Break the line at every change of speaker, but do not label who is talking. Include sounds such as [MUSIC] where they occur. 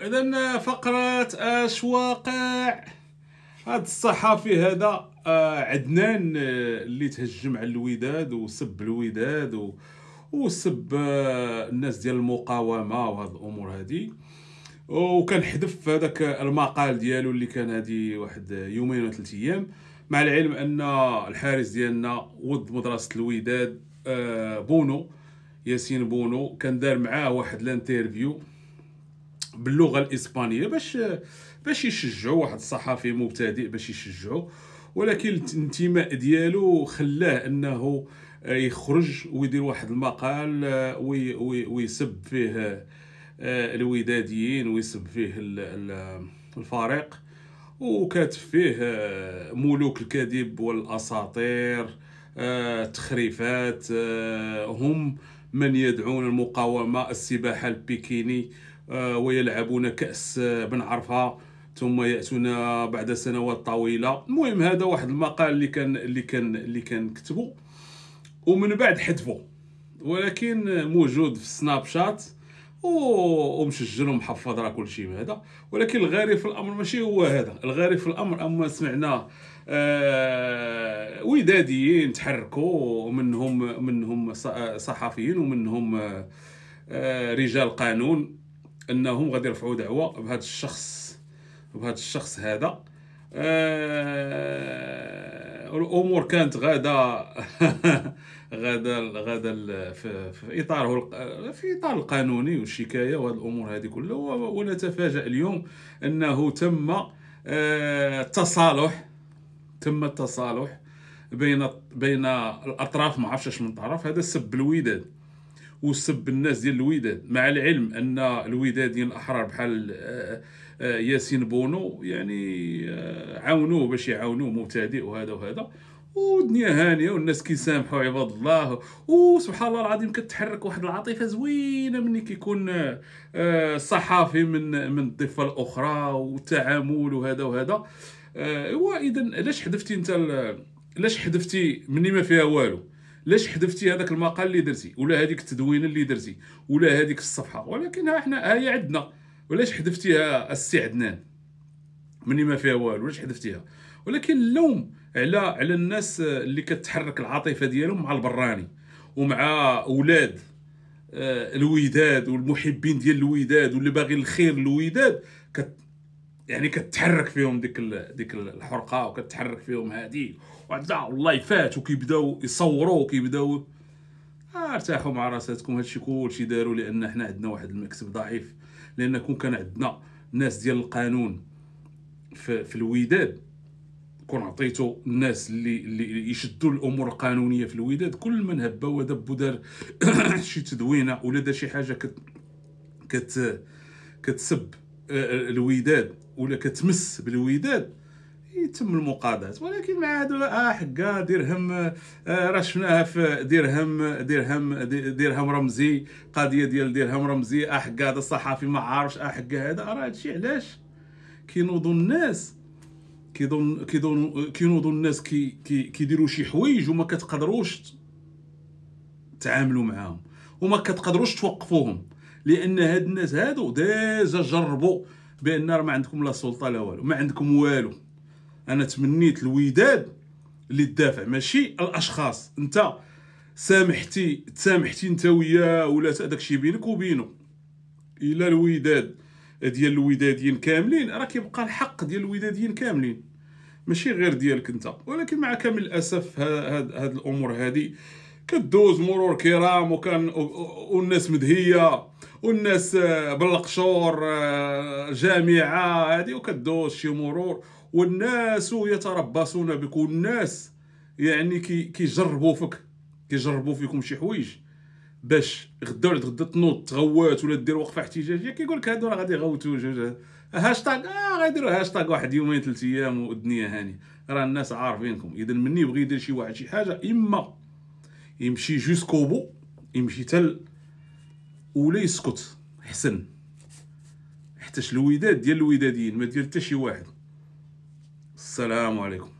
اذا فقره اشواقع هذا الصحفي آه، هذا عدنان آه، اللي تهجم على الوداد وسب الوداد و... وسب آه، الناس ديال المقاومه وهاد الامور هذه وكان حذف هذاك المقال ديالو اللي كان هادي واحد يومين ولا ثلاث ايام مع العلم ان الحارس ديالنا ود مدرسه الوداد بونو ياسين بونو كان دار معاه واحد الانترفيو باللغه الاسبانيه باش باش يشجعوا واحد الصحفي مبتدئ باش يشجعوا ولكن الانتماء ديالو خلاه انه يخرج ويدير واحد المقال آه، ويسب فيه آه، الوداديين ويسب فيه الفريق وكاتب فيه آه، ملوك الكذب والاساطير تخريفات هم من يدعون المقاومه السباحه البكيني آه، ويلعبون كأس آه، بن عرفة ثم ياتون بعد سنوات طويله المهم هذا واحد المقال اللي كان اللي كان اللي كان كتبو ومن بعد حذفو ولكن موجود في سناب شات ومسجل ومحفظ راه كلشي هذا ولكن الغريب في الامر ماشي هو هذا الغريب في الامر اما سمعنا آه وداديين تحركوا منهم منهم صحفيين ومنهم آه رجال قانون انهم غادي يرفعوا دعوه بهذا الشخص بهذا الشخص هذا آه الامور كانت غادا [LAUGHS] غادا غادا في, اطار اطاره في اطار القانوني والشكايه وهذه الامور هذه كلها ونتفاجا اليوم انه تم آه التصالح تم التصالح بين بين الاطراف ما عرفتش من طرف هذا سب الوداد وسب الناس ديال الوداد مع العلم ان الوداديين الاحرار بحال آه، آه، ياسين بونو يعني آه، عاونوه باش يعاونوه مبتدئ وهذا وهذا والدنيا هانيه والناس كيسامحوا عباد الله وسبحان الله العظيم كتحرك واحد العاطفه زوينه ملي كيكون صحافي من من الضفه الاخرى والتعامل وهذا وهذا هو اذا علاش حذفتي انت علاش حذفتي مني ما فيها والو ليش حذفتي هذاك المقال اللي درتي ولا هذيك التدوينه اللي درتي ولا هذيك الصفحه ولكن ها احنا هي عندنا ولاش حذفتيها السي عدنان مني ما فيها والو علاش حذفتيها ولكن اللوم على على الناس اللي كتحرك العاطفه ديالهم مع البراني ومع اولاد آه، الوداد والمحبين ديال الوداد واللي باغي الخير للوداد يعني كتحرك فيهم ديك ديك الحرقه وكتحرك فيهم هادي وعدا والله فات وكيبداو يصوروا وكيبداو آه ارتاحوا مع راساتكم هادشي كلشي داروا لان حنا عندنا واحد المكتب ضعيف لان كون كان عندنا الناس ديال القانون في, في الوداد كون عطيتو الناس اللي اللي يشدوا الامور القانونيه في الوداد كل من هب ودب ودار [COUGHS] شي تدوينه ولا دار شي حاجه كت كت كتسب آه، آه، الوداد ولا كتمس بالوداد يتم المقاضاة ولكن مع هادو اه حكا درهم آه، راه شفناها في درهم درهم درهم رمزي قضيه ديال درهم رمزي اه حكا هذا الصحفي ما عارفش اه حكا هذا راه هادشي علاش كينوضوا الناس كيظن كيظن كينوضوا الناس كي كيديروا شي حوايج وما كتقدروش تعاملوا معاهم وما كتقدروش توقفوهم لان هاد الناس هادو ديجا جربوا بان ما عندكم لا سلطه لا والو ما عندكم والو انا تمنيت الوداد اللي تدافع ماشي الاشخاص انت سامحتي تسامحتي انت وياه ولا هذاك الشيء بينك وبينه الا الوداد ديال الوداديين كاملين راه كيبقى الحق ديال الوداديين كاملين ماشي غير ديالك انت ولكن مع كامل الاسف هاد, هاد الامور هذه كدوز مرور كرام وكان والناس مدهيه والناس آه، بالقشور آه، جامعه هذه وكدوز شي مرور والناس يتربصون بك والناس يعني كي كيجربوا فيك كيجربوا فيكم شي حوايج باش غدا ولا غدا تنوض تغوت ولا دير وقفه احتجاجيه كيقول لك هادو راه غادي يغوتوا جوج هاشتاغ اه غيديروا هاشتاغ واحد يومين ثلاث ايام والدنيا هانيه راه الناس عارفينكم اذا مني بغى يدير شي واحد شي حاجه اما يمشي جوسكو بو يمشي تال ولا يسكت حسن حتى الوداد ديال الوداديين ما ديال حتى شي واحد السلام عليكم